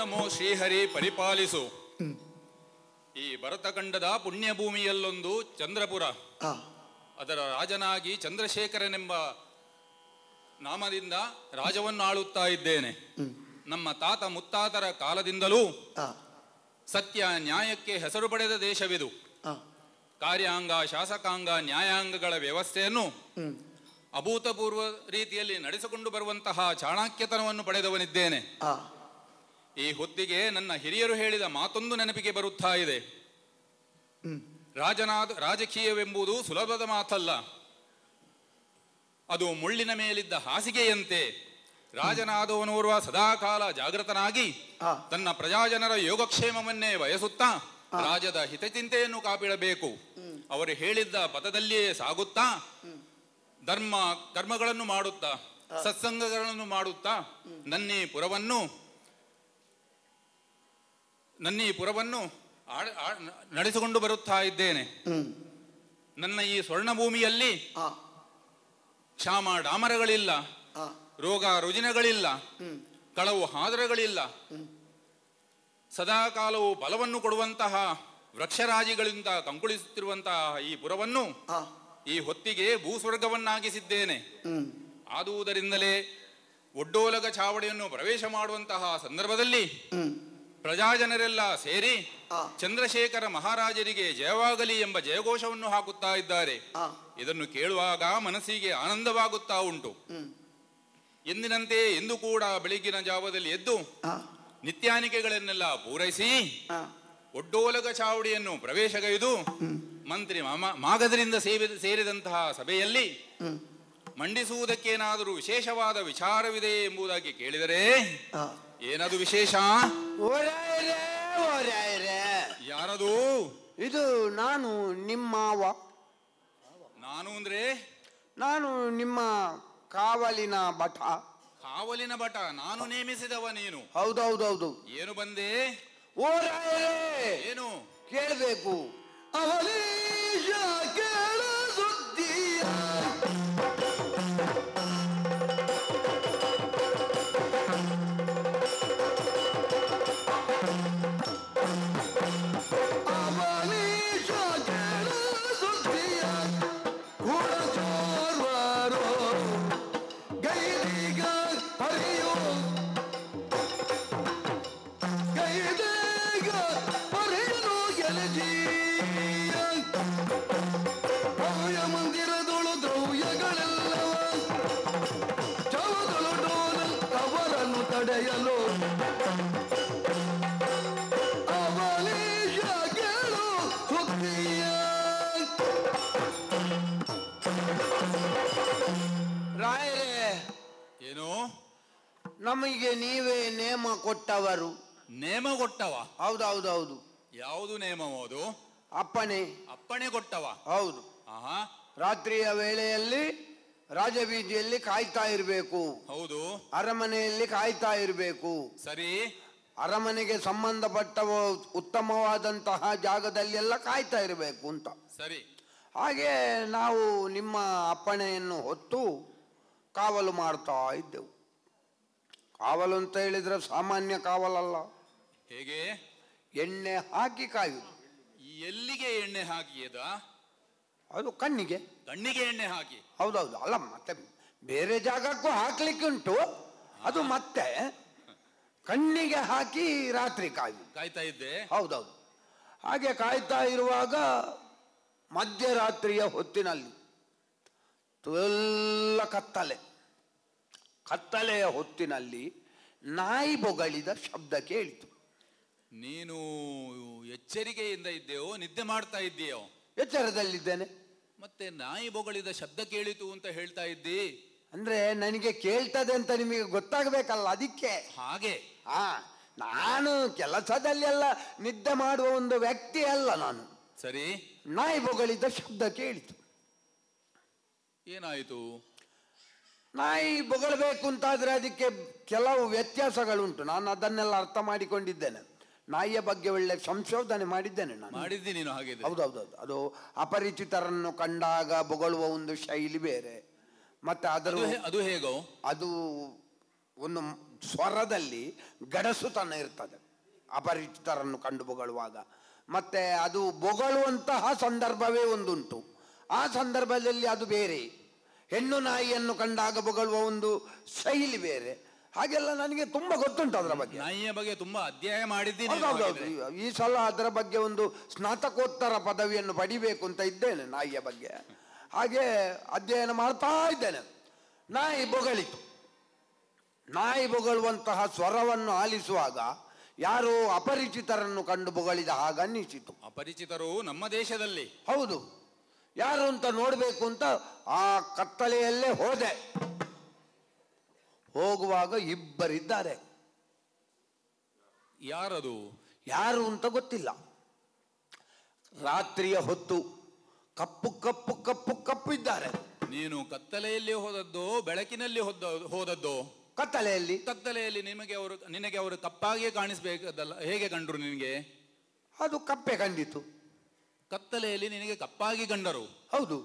ನಮೋ ಶ್ರೀಹರಿ ಪರಿಪಾಲಿಸು ಈ ಭರತಖಂಡದ ಪುಣ್ಯಭೂಮಿಯಲ್ಲೊಂದು ಚಂದ್ರಪುರ ಅದರ ರಾಜನಾಗಿ ಚಂದ್ರಶೇಖರನೆಂಬ ನಾಮದಿಂದ ರಾಜವನ್ನು ಆಳುತ್ತಾ ಇದ್ದೇನೆ ನಮ್ಮ ತಾತ ಮುತ್ತಾತರ ಕಾಲದಿಂದಲೂ ಸತ್ಯ ನ್ಯಾಯಕ್ಕೆ ಹೆಸರು ಪಡೆದ ದೇಶವಿದು ಕಾರ್ಯಾಂಗ ಶಾಸಕಾಂಗ ನ್ಯಾಯಾಂಗಗಳ ವ್ಯವಸ್ಥೆಯನ್ನು ಅಭೂತಪೂರ್ವ ರೀತಿಯಲ್ಲಿ ನಡೆಸಿಕೊಂಡು ಬರುವಂತಹ ಚಾಣಾಕ್ಯತನವನ್ನು ಪಡೆದವನಿದ್ದೇನೆ ಈ ಹುದ್ದಿಗೆ ನನ್ನ ಹಿರಿಯರು ಹೇಳಿದ ಮಾತೊಂದು ನೆನಪಿಗೆ ಬರುತ್ತಾ ಇದೆ ರಾಜನಾದ ರಾಜಕೀಯವೆಂಬುದು ಸುಲಭದ ಮಾತಲ್ಲ ಅದು ಮುಳ್ಳಿನ ಮೇಲಿದ್ದ ಹಾಸಿಗೆಯಂತೆ ರಾಜನಾದವನೋರ್ವ ಸದಾಕಾಲ ಜಾಗೃತನಾಗಿ ತನ್ನ ಪ್ರಜಾಜನರ ಯೋಗಕ್ಷೇಮವನ್ನೇ ಬಯಸುತ್ತಾ ರಾಜದ ಹಿತಚಿಂತೆಯನ್ನು ಕಾಪಿಡಬೇಕು ಅವರು ಹೇಳಿದ್ದ ಪಥದಲ್ಲಿಯೇ ಸಾಗುತ್ತಾ ಧರ್ಮ ಕರ್ಮಗಳನ್ನು ಮಾಡುತ್ತಾ ಸತ್ಸಂಗಗಳನ್ನು ಮಾಡುತ್ತಾ ನನ್ನೇ ಪುರವನ್ನು ನನ್ನ ಈ ಪುರವನ್ನು ನಡೆಸಿಕೊಂಡು ಬರುತ್ತಾ ಇದ್ದೇನೆ ನನ್ನ ಈ ಸ್ವರ್ಣ ಭೂಮಿಯಲ್ಲಿ ಕ್ಷಾಮ ಡಾಮರಗಳಿಲ್ಲ ರೋಗ ರುಜಿನಗಳಿಲ್ಲ ಕಳವು ಹಾದರಗಳಿಲ್ಲ ಸದಾಕಾಲವು ಬಲವನ್ನು ಕೊಡುವಂತಹ ವೃಕ್ಷರಾಜಿಗಳಿಂದ ಕಂಕುಳಿಸುತ್ತಿರುವಂತಹ ಈ ಪುರವನ್ನು ಈ ಹೊತ್ತಿಗೆ ಭೂಸ್ವರ್ಗವನ್ನಾಗಿಸಿದ್ದೇನೆ ಆದುದರಿಂದಲೇ ಒಡ್ಡೋಲಗ ಚಾವಡಿಯನ್ನು ಪ್ರವೇಶ ಮಾಡುವಂತಹ ಸಂದರ್ಭದಲ್ಲಿ ಪ್ರಜಾಜನರೆಲ್ಲ ಸೇರಿ ಚಂದ್ರಶೇಖರ ಮಹಾರಾಜರಿಗೆ ಜಯವಾಗಲಿ ಎಂಬ ಜಯಘೋಷವನ್ನು ಹಾಕುತ್ತಾ ಇದ್ದಾರೆ ಇದನ್ನು ಕೇಳುವಾಗ ಮನಸ್ಸಿಗೆ ಆನಂದವಾಗುತ್ತಾ ಉಂಟು ಎಂದಿನಂತೆ ಎಂದು ಕೂಡ ಬೆಳಗಿನ ಜಾವದಲ್ಲಿ ಎದ್ದು ನಿತ್ಯಾನಿಕೆಗಳನ್ನೆಲ್ಲ ಪೂರೈಸಿ ಒಡ್ಡೋಲಗ ಚಾವಡಿಯನ್ನು ಪ್ರವೇಶಗೈದು ಮಂತ್ರಿ ಮಾಗದರಿಂದ ಸೇರಿದಂತಹ ಸಭೆಯಲ್ಲಿ ಮಂಡಿಸುವುದಕ್ಕೇನಾದರೂ ವಿಶೇಷವಾದ ವಿಚಾರವಿದೆ ಎಂಬುದಾಗಿ ಕೇಳಿದರೆ ಏನದು ವಿಶೇಷ ಯಾರದು ಇದು ನಾನು ನಿಮ್ಮ ನಾನು ಅಂದ್ರೆ ನಾನು ನಿಮ್ಮ ಕಾವಲಿನ ಭಟ ಕಾವಲಿನ ಭಟ ನಾನು ನೇಮಿಸಿದವ ನೀನು ಹೌದೌದೌದು ಏನು ಬಂದೆ ಏನು ಕೇಳಬೇಕು ಅವಲೀಶ ನಡೆಯಲು ರಾಯರೇ ಏನು ನಮಗೆ ನೀವೇ ನೇಮ ಕೊಟ್ಟವರು ನೇಮ ಕೊಟ್ಟವ ಹೌದೌದೌದು ಯಾವುದು ನೇಮ ಹೌದು ಅಪ್ಪಣೆ ಅಪ್ಪಣೆ ಕೊಟ್ಟವ ಹೌದು ಆಹಾ ರಾತ್ರಿಯ ವೇಳೆಯಲ್ಲಿ ರಾಜಬೀದಿಯಲ್ಲಿ ಕಾಯ್ತಾ ಇರಬೇಕು ಹೌದು ಅರಮನೆಯಲ್ಲಿ ಕಾಯ್ತಾ ಇರಬೇಕು ಸರಿ ಅರಮನೆಗೆ ಸಂಬಂಧಪಟ್ಟ ಉತ್ತಮವಾದಂತಹ ಜಾಗದಲ್ಲಿ ಎಲ್ಲ ಕಾಯ್ತಾ ಇರಬೇಕು ಅಂತ ಸರಿ ಹಾಗೆ ನಾವು ನಿಮ್ಮ ಅಪ್ಪಣೆಯನ್ನು ಹೊತ್ತು ಕಾವಲು ಮಾಡ್ತಾ ಇದ್ದೆವು ಕಾವಲು ಅಂತ ಹೇಳಿದ್ರೆ ಸಾಮಾನ್ಯ ಕಾವಲಲ್ಲ ಹೇಗೆ ಎಣ್ಣೆ ಹಾಕಿ ಕಾಯುವುದು ಎಲ್ಲಿಗೆ ಎಣ್ಣೆ ಹಾಕಿಯದ ಅದು ಕಣ್ಣಿಗೆ ಕಣ್ಣಿಗೆ ಎಣ್ಣೆ ಹಾಕಿ ಹೌದೌದು ಅಲ್ಲ ಮತ್ತೆ ಬೇರೆ ಜಾಗಕ್ಕೂ ಹಾಕ್ಲಿಕ್ಕೆ ಉಂಟು ಅದು ಮತ್ತೆ ಕಣ್ಣಿಗೆ ಹಾಕಿ ರಾತ್ರಿ ಕಾಯಿ ಕಾಯ್ತಾ ಇದ್ದೆ ಹೌದೌದು ಹಾಗೆ ಕಾಯ್ತಾ ಇರುವಾಗ ಮಧ್ಯರಾತ್ರಿಯ ಹೊತ್ತಿನಲ್ಲಿ ಎಲ್ಲ ಕತ್ತಲೆ ಕತ್ತಲೆಯ ಹೊತ್ತಿನಲ್ಲಿ ನಾಯಿ ಬೊಗಳಿದ ಶಬ್ದ ಕೇಳಿತು ನೀನು ಎಚ್ಚರಿಕೆಯಿಂದ ಇದ್ದೇವೋ ನಿದ್ದೆ ಮಾಡ್ತಾ ಇದ್ದೀಯೋ ಎಚ್ಚರದಲ್ಲಿದ್ದೇನೆ ಮತ್ತೆ ನಾಯಿ ಬೊಗಳಿದ ಶಬ್ದ ಕೇಳಿತು ಅಂತ ಹೇಳ್ತಾ ಇದ್ದಿ ಅಂದ್ರೆ ನನಗೆ ಕೇಳ್ತದೆ ಅಂತ ನಿಮಗೆ ಗೊತ್ತಾಗಬೇಕಲ್ಲ ಅದಕ್ಕೆ ಹಾಗೆ ಆ ನಾನು ಕೆಲಸದಲ್ಲೆಲ್ಲ ನಿದ್ದೆ ಮಾಡುವ ಒಂದು ವ್ಯಕ್ತಿ ಅಲ್ಲ ನಾನು ಸರಿ ನಾಯಿ ಬೊಗಳಿದ ಶಬ್ದ ಕೇಳಿತು ಏನಾಯಿತು ನಾಯಿ ಬೊಗಳಬೇಕು ಅಂತಾದ್ರೆ ಅದಕ್ಕೆ ಕೆಲವು ವ್ಯತ್ಯಾಸಗಳುಂಟು ನಾನು ಅದನ್ನೆಲ್ಲ ಅರ್ಥ ಮಾಡಿಕೊಂಡಿದ್ದೇನೆ ನಾಯಿಯ ಬಗ್ಗೆ ಒಳ್ಳೆ ಸಂಶೋಧನೆ ಮಾಡಿದ್ದೇನೆ ನಾನು ಮಾಡಿದ್ದೀನಿ ಹೌದೌದು ಅದು ಅಪರಿಚಿತರನ್ನು ಕಂಡಾಗ ಬೊಗಳುವ ಒಂದು ಶೈಲಿ ಬೇರೆ ಮತ್ತೆ ಅದರ ಅದು ಹೇಗೋ ಅದು ಒಂದು ಸ್ವರದಲ್ಲಿ ಗಡಸುತನ ಇರ್ತದೆ ಅಪರಿಚಿತರನ್ನು ಕಂಡು ಬೊಗಳುವಾಗ ಮತ್ತೆ ಅದು ಬೊಗಳುವಂತಹ ಸಂದರ್ಭವೇ ಒಂದುಂಟು ಆ ಸಂದರ್ಭದಲ್ಲಿ ಅದು ಬೇರೆ ಹೆಣ್ಣು ನಾಯಿಯನ್ನು ಕಂಡಾಗ ಬೊಗಳುವ ಒಂದು ಶೈಲಿ ಬೇರೆ ಹಾಗೆಲ್ಲ ನನಗೆ ತುಂಬಾ ಗೊತ್ತುಂಟು ಅದರ ಬಗ್ಗೆ ನಾಯಿಯ ಬಗ್ಗೆ ತುಂಬಾ ಅಧ್ಯಯನ ಮಾಡಿದ್ದೀನಿ ಈ ಸಲ ಅದರ ಬಗ್ಗೆ ಒಂದು ಸ್ನಾತಕೋತ್ತರ ಪದವಿಯನ್ನು ಪಡಿಬೇಕು ಅಂತ ಇದ್ದೇನೆ ನಾಯಿಯ ಬಗ್ಗೆ ಹಾಗೆ ಅಧ್ಯಯನ ಮಾಡ್ತಾ ಇದ್ದೇನೆ ನಾಯಿ ಬೊಗಳಿತು ನಾಯಿ ಬೊಗಳುವಂತಹ ಸ್ವರವನ್ನು ಆಲಿಸುವಾಗ ಯಾರು ಅಪರಿಚಿತರನ್ನು ಕಂಡು ಬೊಗಳಿದ ಹಾಗ ಅನ್ನಿಸಿತು ಅಪರಿಚಿತರು ನಮ್ಮ ದೇಶದಲ್ಲಿ ಹೌದು ಯಾರು ಅಂತ ನೋಡಬೇಕು ಅಂತ ಆ ಕತ್ತಲೆಯಲ್ಲೇ ಹೋದೆ ಹೋಗುವಾಗ ಇಬ್ಬರಿದ್ದಾರೆ ಯಾರದು ಯಾರು ಅಂತ ಗೊತ್ತಿಲ್ಲ ರಾತ್ರಿಯ ಹೊತ್ತು ಕಪ್ಪು ಕಪ್ಪು ಕಪ್ಪು ಕಪ್ಪು ಇದ್ದಾರೆ ನೀನು ಕತ್ತಲೆಯಲ್ಲಿ ಹೋದದ್ದು ಬೆಳಕಿನಲ್ಲಿ ಹೋದ ಹೋದದ್ದು ಕತ್ತಲೆಯಲ್ಲಿ ಕತ್ತಲೆಯಲ್ಲಿ ನಿಮಗೆ ಅವರು ನಿನಗೆ ಅವರು ಕಪ್ಪಾಗಿಯೇ ಕಾಣಿಸ್ಬೇಕಾದಲ್ಲ ಹೇಗೆ ಕಂಡ್ರು ನಿನಗೆ ಅದು ಕಪ್ಪೆ ಕಂಡಿತು ಕತ್ತಲೆಯಲ್ಲಿ ನಿನಗೆ ಕಪ್ಪಾಗಿ ಕಂಡರು ಹೌದು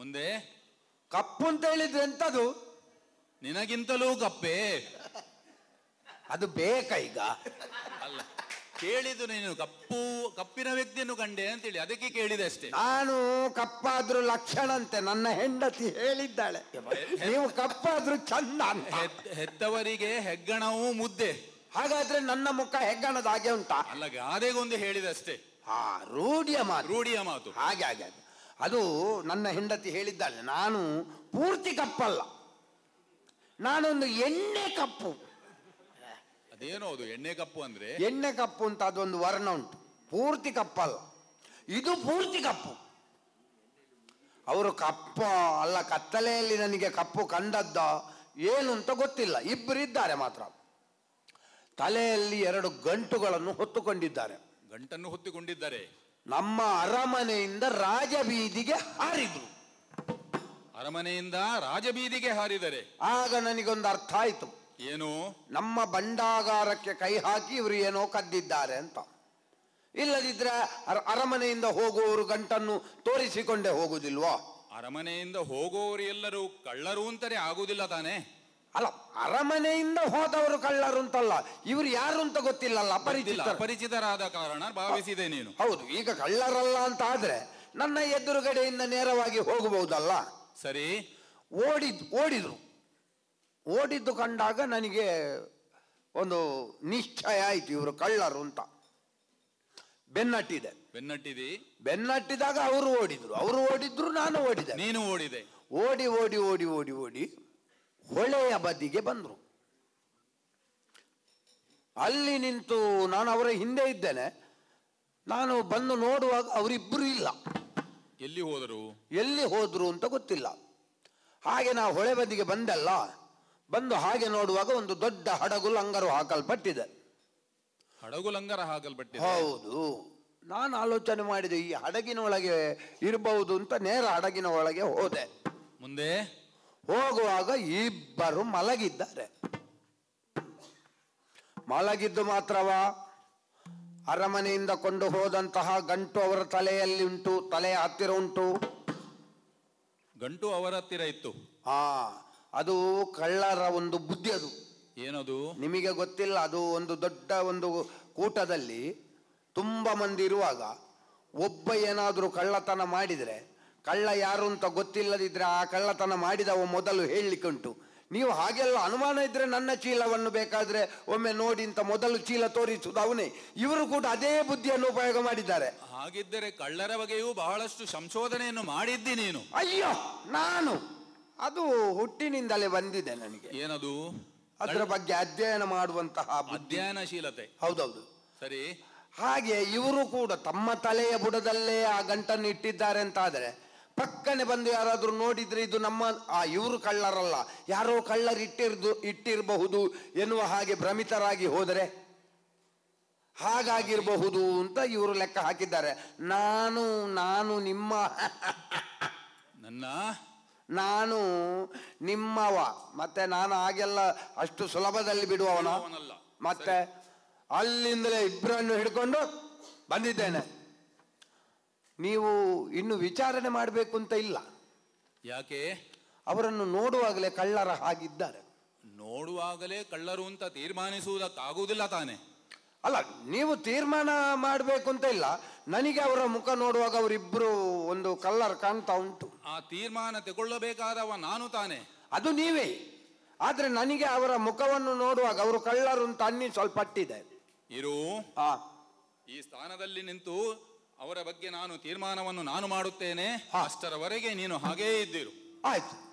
ಮುಂದೆ ಕಪ್ಪು ಅಂತ ಹೇಳಿದ್ರೆ ಎಂತದು ನಿನಗಿಂತಲೂ ಕಪ್ಪೆ ಅದು ಬೇಕ ಈಗ ಅಲ್ಲ ಕೇಳಿದು ನೀನು ಕಪ್ಪು ಕಪ್ಪಿನ ವ್ಯಕ್ತಿಯನ್ನು ಕಂಡೆ ಅಂತೇಳಿ ಅದಕ್ಕೆ ಕೇಳಿದೆ ಅಷ್ಟೇ ನಾನು ಕಪ್ಪಾದ್ರೂ ಲಕ್ಷಣ ಅಂತೆ ನನ್ನ ಹೆಂಡತಿ ಹೇಳಿದ್ದಾಳೆ ನೀವು ಕಪ್ಪಾದ್ರೂ ಚಂದ ಹೆತ್ತವರಿಗೆ ಹೆಗ್ಗಣವೂ ಮುದ್ದೆ ಹಾಗಾದ್ರೆ ನನ್ನ ಮುಖ ಹೆಗ್ಗಣದ ಹಾಗೆ ಉಂಟಾ ಅಲ್ಲ ಗಾದೆಗೊಂದು ಅಷ್ಟೇ ಹಾ ರೂಢಿಯ ಮಾತು ರೂಢಿಯ ಮಾತು ಹಾಗೆ ಹಾಗೆ ಅದು ನನ್ನ ಹೆಂಡತಿ ಹೇಳಿದ್ದಾಳೆ ನಾನು ಪೂರ್ತಿ ಕಪ್ಪಲ್ಲ ನಾನೊಂದು ಎಣ್ಣೆ ಕಪ್ಪು ಅದೇನೋ ಅದು ಎಣ್ಣೆ ಕಪ್ಪು ಅಂದ್ರೆ ಎಣ್ಣೆ ಕಪ್ಪು ಅಂತ ಅದೊಂದು ವರ್ಣ ಉಂಟು ಪೂರ್ತಿ ಕಪ್ಪಲ್ಲ ಇದು ಪೂರ್ತಿ ಕಪ್ಪು ಅವರು ಕಪ್ಪ ಅಲ್ಲ ಕತ್ತಲೆಯಲ್ಲಿ ನನಗೆ ಕಪ್ಪು ಕಂಡದ್ದ ಏನು ಅಂತ ಗೊತ್ತಿಲ್ಲ ಇದ್ದಾರೆ ಮಾತ್ರ ತಲೆಯಲ್ಲಿ ಎರಡು ಗಂಟುಗಳನ್ನು ಹೊತ್ತುಕೊಂಡಿದ್ದಾರೆ ಗಂಟನ್ನು ಹೊತ್ತುಕೊಂಡಿದ್ದಾರೆ ನಮ್ಮ ಅರಮನೆಯಿಂದ ರಾಜಬೀದಿಗೆ ಹಾರಿದ್ರು ಅರಮನೆಯಿಂದ ರಾಜಬೀದಿಗೆ ಹಾರಿದರೆ ಆಗ ನನಗೊಂದು ಅರ್ಥ ಆಯ್ತು ಏನು ನಮ್ಮ ಬಂಡಾಗಾರಕ್ಕೆ ಕೈ ಹಾಕಿ ಇವರು ಏನೋ ಕದ್ದಿದ್ದಾರೆ ಅಂತ ಇಲ್ಲದಿದ್ರೆ ಅರಮನೆಯಿಂದ ಹೋಗುವವರು ಗಂಟನ್ನು ತೋರಿಸಿಕೊಂಡೇ ಹೋಗುದಿಲ್ವಾ ಅರಮನೆಯಿಂದ ಹೋಗುವವರು ಎಲ್ಲರೂ ಕಳ್ಳರು ಅಂತಾರೆ ಆಗುದಿಲ್ಲ ತಾನೆ ಅಲ್ಲ ಅರಮನೆಯಿಂದ ಹೋದವರು ಕಳ್ಳರು ಅಂತಲ್ಲ ಇವರು ಯಾರು ಅಂತ ಗೊತ್ತಿಲ್ಲಲ್ಲ ಪರಿಚಿತ ಪರಿಚಿತರಾದ ಕಾರಣ ಭಾವಿಸಿದೆ ನೀನು ಹೌದು ಈಗ ಕಳ್ಳರಲ್ಲ ಅಂತ ಆದ್ರೆ ನನ್ನ ಎದುರುಗಡೆಯಿಂದ ನೇರವಾಗಿ ಹೋಗಬಹುದಲ್ಲ ಸರಿ ಓಡಿದ್ ಓಡಿದ್ರು ಓಡಿದ್ದು ಕಂಡಾಗ ನನಗೆ ಒಂದು ನಿಶ್ಚಯ ಆಯ್ತು ಇವರು ಕಳ್ಳರು ಅಂತ ಬೆನ್ನಟ್ಟಿದೆ ಬೆನ್ನಟ್ಟಿದಿ ಬೆನ್ನಟ್ಟಿದಾಗ ಅವರು ಓಡಿದ್ರು ಅವರು ಓಡಿದ್ರು ನಾನು ಓಡಿದೆ ನೀನು ಓಡಿದೆ ಓಡಿ ಓಡಿ ಓಡಿ ಓಡಿ ಓಡಿ ಹೊಳೆಯ ಬದಿಗೆ ಬಂದರು ಅಲ್ಲಿ ನಿಂತು ನಾನು ಅವರ ಹಿಂದೆ ಇದ್ದೇನೆ ನಾನು ಬಂದು ನೋಡುವಾಗ ಅವರಿಬ್ಬರು ಇಲ್ಲ ಎಲ್ಲಿ ಹೋದರು ಎಲ್ಲಿ ಹೋದರು ಅಂತ ಗೊತ್ತಿಲ್ಲ ಹಾಗೆ ನಾವು ಹೊಳೆ ಬದಿಗೆ ಬಂದಲ್ಲ ಬಂದು ಹಾಗೆ ನೋಡುವಾಗ ಒಂದು ದೊಡ್ಡ ಹಡಗು ಲಂಗರು ಹಾಕಲ್ಪಟ್ಟಿದೆ ಹಡಗು ಲಂಗರ ಹಾಕಲ್ಪಟ್ಟಿದೆ ಹೌದು ನಾನು ಆಲೋಚನೆ ಮಾಡಿದೆ ಈ ಹಡಗಿನ ಒಳಗೆ ಇರಬಹುದು ಅಂತ ನೇರ ಹಡಗಿನ ಒಳಗೆ ಹೋದೆ ಮುಂದೆ ಹೋಗುವಾಗ ಇಬ್ಬರು ಮಲಗಿದ್ದಾರೆ ಮಲಗಿದ್ದು ಮಾತ್ರವಾ ಅರಮನೆಯಿಂದ ಕೊಂಡು ಹೋದಂತಹ ಗಂಟು ಅವರ ತಲೆಯಲ್ಲಿ ಉಂಟು ತಲೆಯ ಹತ್ತಿರ ಉಂಟು ಗಂಟು ಅವರ ಹತ್ತಿರ ಇತ್ತು ಆ ಅದು ಕಳ್ಳರ ಒಂದು ಬುದ್ಧಿ ಅದು ಏನದು ನಿಮಗೆ ಗೊತ್ತಿಲ್ಲ ಅದು ಒಂದು ದೊಡ್ಡ ಒಂದು ಕೂಟದಲ್ಲಿ ತುಂಬ ಮಂದಿ ಇರುವಾಗ ಒಬ್ಬ ಏನಾದರೂ ಕಳ್ಳತನ ಮಾಡಿದರೆ ಕಳ್ಳ ಯಾರು ಅಂತ ಗೊತ್ತಿಲ್ಲದಿದ್ರೆ ಆ ಕಳ್ಳತನ ಮಾಡಿದವ ಮೊದಲು ಹೇಳಲಿಕ್ಕೆ ಉಂಟು ನೀವು ಹಾಗೆಲ್ಲ ಅನುಮಾನ ಇದ್ರೆ ನನ್ನ ಚೀಲವನ್ನು ಬೇಕಾದ್ರೆ ಒಮ್ಮೆ ನೋಡಿ ಅಂತ ಮೊದಲು ಚೀಲ ತೋರಿಸುವುದು ಅವನೇ ಇವರು ಕೂಡ ಅದೇ ಬುದ್ಧಿಯನ್ನು ಉಪಯೋಗ ಮಾಡಿದ್ದಾರೆ ಹಾಗಿದ್ದರೆ ಕಳ್ಳರ ಬಗೆಯೂ ಬಹಳಷ್ಟು ಸಂಶೋಧನೆಯನ್ನು ಮಾಡಿದ್ದಿ ನೀನು ಅಯ್ಯೋ ನಾನು ಅದು ಹುಟ್ಟಿನಿಂದಲೇ ಬಂದಿದೆ ನನಗೆ ಏನದು ಅದರ ಬಗ್ಗೆ ಅಧ್ಯಯನ ಮಾಡುವಂತಹ ಅಧ್ಯಯನಶೀಲತೆ ಹೌದೌದು ಸರಿ ಹಾಗೆ ಇವರು ಕೂಡ ತಮ್ಮ ತಲೆಯ ಬುಡದಲ್ಲೇ ಆ ಗಂಟನ್ನು ಇಟ್ಟಿದ್ದಾರೆ ಅಂತಾದರೆ ಪಕ್ಕನೆ ಬಂದು ಯಾರಾದರೂ ನೋಡಿದರೆ ಇದು ನಮ್ಮ ಆ ಇವರು ಕಳ್ಳರಲ್ಲ ಯಾರೋ ಕಳ್ಳರಿಟ್ಟಿರ್ದು ಇಟ್ಟಿರಬಹುದು ಎನ್ನುವ ಹಾಗೆ ಭ್ರಮಿತರಾಗಿ ಹೋದರೆ ಹಾಗಾಗಿರಬಹುದು ಅಂತ ಇವರು ಲೆಕ್ಕ ಹಾಕಿದ್ದಾರೆ ನಾನು ನಾನು ನಿಮ್ಮ ನನ್ನ ನಾನು ನಿಮ್ಮವ ಮತ್ತೆ ನಾನು ಆಗೆಲ್ಲ ಅಷ್ಟು ಸುಲಭದಲ್ಲಿ ಬಿಡುವವನ ಮತ್ತೆ ಅಲ್ಲಿಂದಲೇ ಇಬ್ಬರನ್ನು ಹಿಡ್ಕೊಂಡು ಬಂದಿದ್ದೇನೆ ನೀವು ಇನ್ನು ವಿಚಾರಣೆ ಮಾಡಬೇಕು ಅಂತ ಇಲ್ಲ ಯಾಕೆ ಅವರನ್ನು ನೋಡುವಾಗಲೇ ಕಳ್ಳರ ಹಾಗಿದ್ದಾರೆ ನೋಡುವಾಗಲೇ ಕಳ್ಳರು ಅಂತ ತೀರ್ಮಾನಿಸುವುದಕ್ಕಾಗುವುದಿಲ್ಲ ತಾನೆ ಅಲ್ಲ ನೀವು ತೀರ್ಮಾನ ಮಾಡಬೇಕು ಅಂತ ಇಲ್ಲ ನನಗೆ ಅವರ ಮುಖ ನೋಡುವಾಗ ಅವರಿಬ್ಬರು ಒಂದು ಕಲ್ಲರ್ ಕಾಣ್ತಾ ಉಂಟು ಆ ತೀರ್ಮಾನ ತಗೊಳ್ಳಬೇಕಾದವ ನಾನು ತಾನೆ ಅದು ನೀವೇ ಆದ್ರೆ ನನಗೆ ಅವರ ಮುಖವನ್ನು ನೋಡುವಾಗ ಅವರು ಕಳ್ಳರು ಅಂತ ಅನ್ನಿ ಸ್ವಲ್ಪ ಪಟ್ಟಿದೆ ಇರು ಈ ಸ್ಥಾನದಲ್ಲಿ ನಿಂತು ಅವರ ಬಗ್ಗೆ ನಾನು ತೀರ್ಮಾನವನ್ನು ನಾನು ಮಾಡುತ್ತೇನೆ ಅಷ್ಟರವರೆಗೆ ನೀನು ಹಾಗೇ ಇದ್ದೀರು ಆಯ್ತು